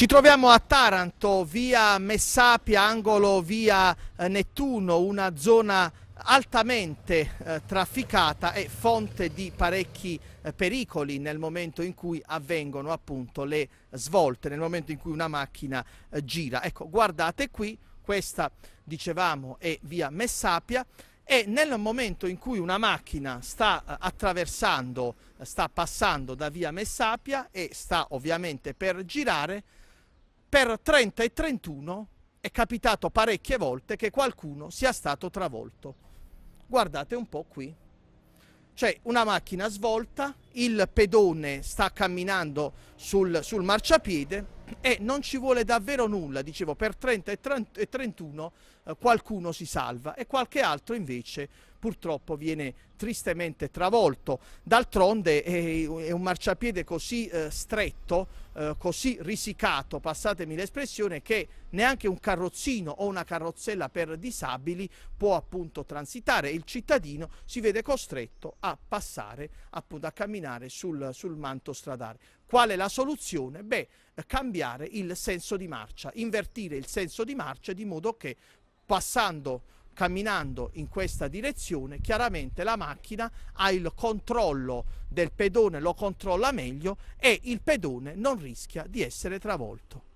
Ci troviamo a Taranto, via Messapia, angolo via eh, Nettuno, una zona altamente eh, trafficata e fonte di parecchi eh, pericoli nel momento in cui avvengono appunto le svolte, nel momento in cui una macchina eh, gira. Ecco, guardate qui, questa dicevamo è via Messapia e nel momento in cui una macchina sta eh, attraversando, eh, sta passando da via Messapia e sta ovviamente per girare, per 30 e 31 è capitato parecchie volte che qualcuno sia stato travolto. Guardate un po' qui. C'è una macchina svolta, il pedone sta camminando sul, sul marciapiede e non ci vuole davvero nulla, dicevo, per 30 e, 31 eh, qualcuno si salva e qualche altro invece purtroppo viene tristemente travolto. D'altronde eh, è un marciapiede così eh, stretto, eh, così risicato, passatemi l'espressione, che neanche un carrozzino o una carrozzella per disabili può appunto transitare. Il cittadino si vede costretto a passare, appunto a camminare sul, sul manto stradale. Qual è la soluzione? Beh, cambiare il senso di marcia, invertire il senso di marcia di modo che passando camminando in questa direzione, chiaramente la macchina ha il controllo del pedone, lo controlla meglio e il pedone non rischia di essere travolto.